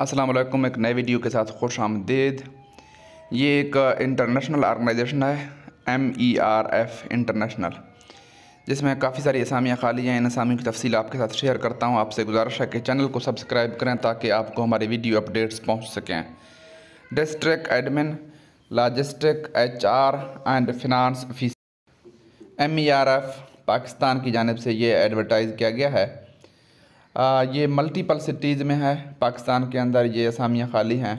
अस्सलाम वालेकुम एक नए वीडियो के साथ खुश आमदेद ये एक इंटरनेशनल ऑर्गेनाइजेशन है M E R F international जिसमें काफ़ी सारी असामियाँ खाली हैं इन असामियों की तफसील आपके साथ शेयर करता हूँ आपसे गुजारिश है कि चैनल को सब्सक्राइब करें ताकि आपको हमारे वीडियो अपडेट्स पहुँच सकें district admin logistic H R and finance M E R F Pakistan की जानब से ये एडवर्टाइज़ किया गया है ये मल्टीपल सिटीज़ में है पाकिस्तान के अंदर ये असामियाँ खाली हैं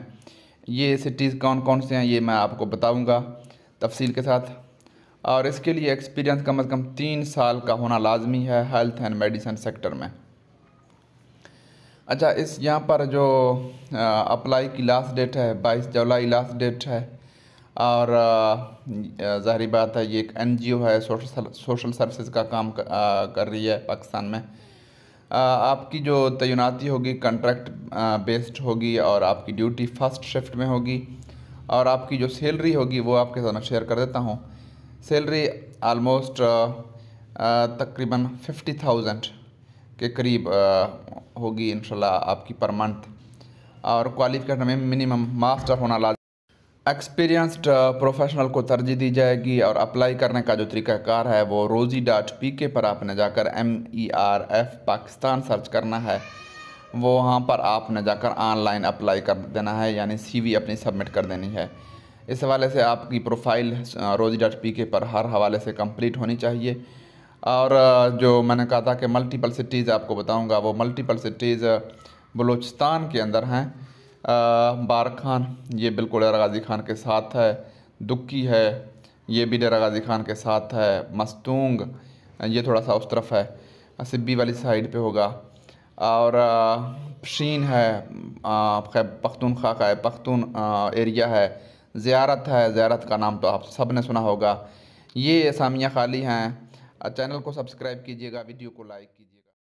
ये सिटीज़ कौन कौन से हैं ये मैं आपको बताऊँगा तफसील के साथ और इसके लिए एक्सपीरियंस कम अज़ कम तीन साल का होना लाजमी है हेल्थ एंड मेडिसन सेक्टर में अच्छा इस यहाँ पर जो अप्लाई की लास्ट डेट है बाईस जुलाई लास्ट डेट है और ज़ाहरी बात है ये एक एनजीओ है सोशल सोशल सर्विसेज का काम कर, आ, कर रही है पाकिस्तान में आपकी जो तैनाती होगी कंट्रैक्ट बेस्ड होगी और आपकी ड्यूटी फर्स्ट शिफ्ट में होगी और आपकी जो सैलरी होगी वो आपके साथ मैं शेयर कर देता हूँ सैलरी आलमोस्ट तकरीबन फिफ्टी थाउजेंड के करीब होगी इन आपकी पर मंथ और क्वालिफिकेशन में मिनिमम मास्टर होना लाज एक्सपीरियंस्ड प्रोफेशनल uh, को तरजीह दी जाएगी और अप्लाई करने का जो तरीकाकार है वो रोजी डॉट पी के पर आपने जाकर M E R F Pakistan search करना है वो वहाँ पर आपने जाकर ऑनलाइन अप्लाई कर देना है यानी सीवी अपनी सबमिट कर देनी है इस हवाले से आपकी profile uh, Rozee dot P K पर हर हवाले से कंप्लीट होनी चाहिए और uh, जो मैंने कहा था कि मल्टीपल सिटीज़ आपको बताऊँगा वो मल्टीपल सिटीज़ बलूचिस्तान के अंदर हैं बार खान ये बिल्कुल डेरा गाजी खान के साथ है दुक्की है ये भी डेरा गाजी खान के साथ है मस्तूंग ये थोड़ा सा उस तरफ है सिब्बी वाली साइड पे होगा और शीन है पख्तूनखा का है पख्तून एरिया है ज़्यारत है ज़्यारत का नाम तो आप सब ने सुना होगा ये असामियाँ खाली हैं चैनल को सब्सक्राइब कीजिएगा वीडियो को लाइक कीजिएगा